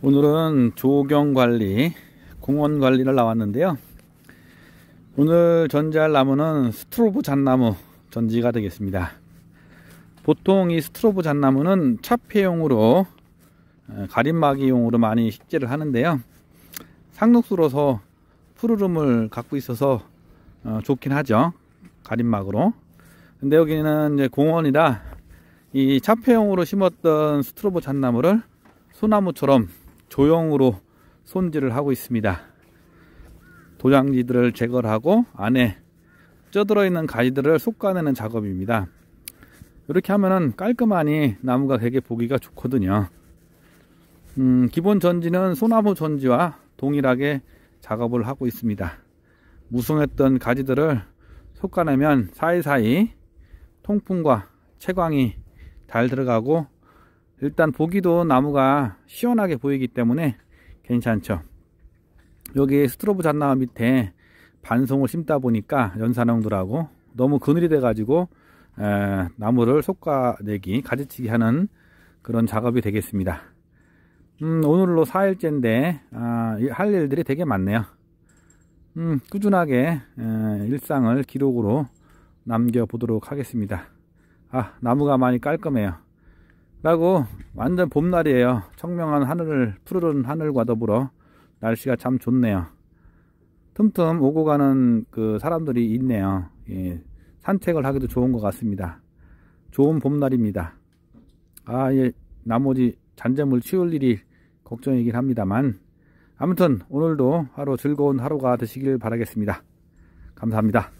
오늘은 조경관리, 공원관리를 나왔는데요. 오늘 전지할 나무는 스트로브 잣나무 전지가 되겠습니다. 보통 이 스트로브 잣나무는 차폐용으로 가림막이용으로 많이 식재를 하는데요. 상록수로서 푸르름을 갖고 있어서 어, 좋긴 하죠. 가림막으로. 근데 여기는 이제 공원이라 이 차폐용으로 심었던 스트로브 잣나무를 소나무처럼 조형으로 손질을 하고 있습니다. 도장지들을 제거하고 안에 쪄들어 있는 가지들을 솎아내는 작업입니다. 이렇게 하면은 깔끔하니 나무가 되게 보기가 좋거든요. 음, 기본 전지는 소나무 전지와 동일하게 작업을 하고 있습니다. 무성했던 가지들을 솎아내면 사이사이 통풍과 채광이 잘 들어가고 일단 보기도 나무가 시원하게 보이기 때문에 괜찮죠 여기 스트로브 잣나무 밑에 반송을 심다 보니까 연산형들하고 너무 그늘이 돼 가지고 나무를 속가내기 가지치기 하는 그런 작업이 되겠습니다 음, 오늘로 4일째인데 아, 할 일들이 되게 많네요 음, 꾸준하게 에, 일상을 기록으로 남겨보도록 하겠습니다 아 나무가 많이 깔끔해요 라고 완전 봄날이에요 청명한 하늘을 푸르른 하늘과 더불어 날씨가 참 좋네요 틈틈 오고 가는 그 사람들이 있네요 예, 산책을 하기도 좋은 것 같습니다 좋은 봄날입니다 아 예, 나머지 잔재물 치울 일이 걱정이긴 합니다만 아무튼 오늘도 하루 즐거운 하루가 되시길 바라겠습니다 감사합니다